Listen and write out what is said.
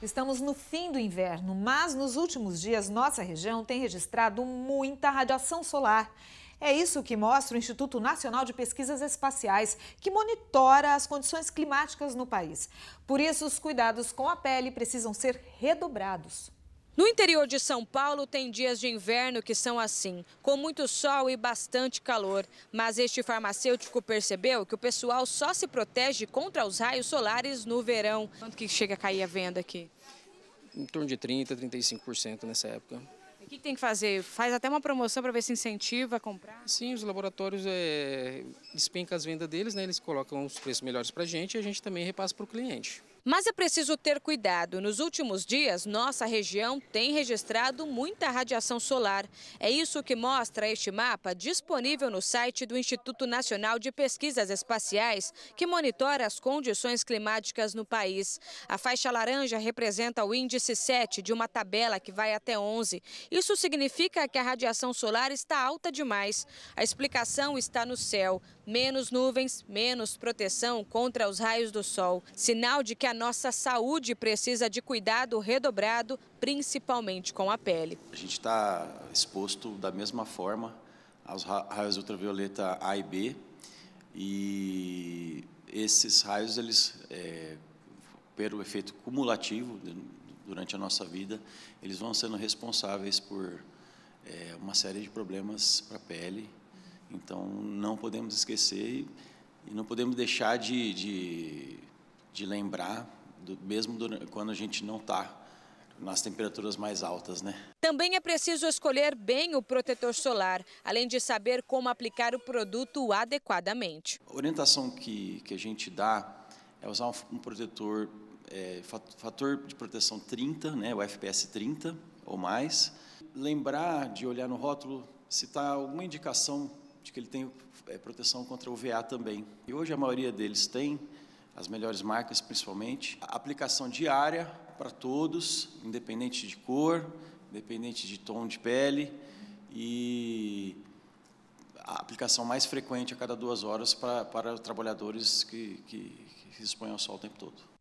Estamos no fim do inverno, mas nos últimos dias nossa região tem registrado muita radiação solar. É isso que mostra o Instituto Nacional de Pesquisas Espaciais, que monitora as condições climáticas no país. Por isso, os cuidados com a pele precisam ser redobrados. No interior de São Paulo, tem dias de inverno que são assim, com muito sol e bastante calor. Mas este farmacêutico percebeu que o pessoal só se protege contra os raios solares no verão. Quanto que chega a cair a venda aqui? Em torno de 30%, 35% nessa época. E o que, tem que fazer? Faz até uma promoção para ver se incentiva a comprar? Sim, os laboratórios é, despencam as vendas deles, né? eles colocam os preços melhores para a gente e a gente também repassa para o cliente. Mas é preciso ter cuidado. Nos últimos dias, nossa região tem registrado muita radiação solar. É isso que mostra este mapa disponível no site do Instituto Nacional de Pesquisas Espaciais, que monitora as condições climáticas no país. A faixa laranja representa o índice 7 de uma tabela que vai até 11. Isso significa que a radiação solar está alta demais. A explicação está no céu. Menos nuvens, menos proteção contra os raios do sol. Sinal de que a nossa saúde precisa de cuidado redobrado, principalmente com a pele. A gente está exposto da mesma forma aos raios ultravioleta A e B e esses raios, eles, é, pelo efeito cumulativo durante a nossa vida, eles vão sendo responsáveis por é, uma série de problemas para a pele. Então, não podemos esquecer e não podemos deixar de, de de lembrar, do, mesmo quando a gente não está nas temperaturas mais altas, né? Também é preciso escolher bem o protetor solar, além de saber como aplicar o produto adequadamente. A orientação que, que a gente dá é usar um, um protetor, é, fator de proteção 30, né, o FPS 30 ou mais. Lembrar de olhar no rótulo se está alguma indicação de que ele tem é, proteção contra o VA também. E hoje a maioria deles tem, as melhores marcas principalmente. A aplicação diária para todos, independente de cor, independente de tom de pele e a aplicação mais frequente a cada duas horas para, para trabalhadores que, que, que se expõem ao sol o tempo todo.